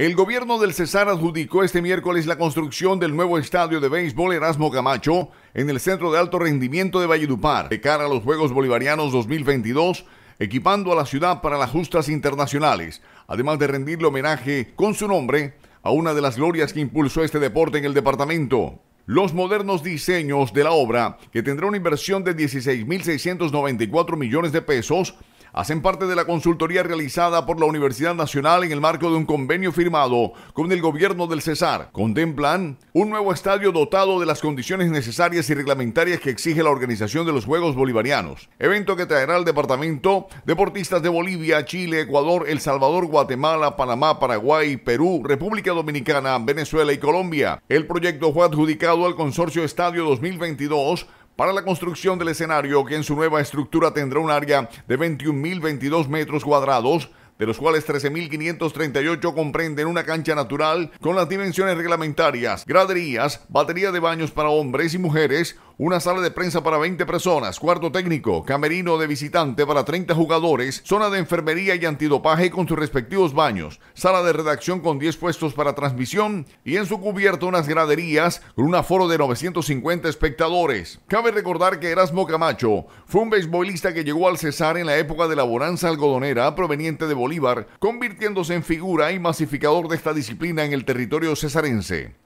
El gobierno del César adjudicó este miércoles la construcción del nuevo estadio de béisbol Erasmo Camacho en el Centro de Alto Rendimiento de Valledupar, de cara a los Juegos Bolivarianos 2022, equipando a la ciudad para las justas internacionales, además de rendirle homenaje con su nombre a una de las glorias que impulsó este deporte en el departamento. Los modernos diseños de la obra, que tendrá una inversión de 16.694 millones de pesos, hacen parte de la consultoría realizada por la Universidad Nacional en el marco de un convenio firmado con el gobierno del Cesar. Contemplan un nuevo estadio dotado de las condiciones necesarias y reglamentarias que exige la organización de los Juegos Bolivarianos, evento que traerá al departamento deportistas de Bolivia, Chile, Ecuador, El Salvador, Guatemala, Panamá, Paraguay, Perú, República Dominicana, Venezuela y Colombia. El proyecto fue adjudicado al Consorcio Estadio 2022 para la construcción del escenario que en su nueva estructura tendrá un área de 21.022 metros cuadrados de los cuales 13.538 comprenden una cancha natural con las dimensiones reglamentarias, graderías, batería de baños para hombres y mujeres, una sala de prensa para 20 personas, cuarto técnico, camerino de visitante para 30 jugadores, zona de enfermería y antidopaje con sus respectivos baños, sala de redacción con 10 puestos para transmisión y en su cubierto unas graderías con un aforo de 950 espectadores. Cabe recordar que Erasmo Camacho fue un beisbolista que llegó al Cesar en la época de la bonanza algodonera proveniente de Bolivia Bolívar, convirtiéndose en figura y masificador de esta disciplina en el territorio cesarense.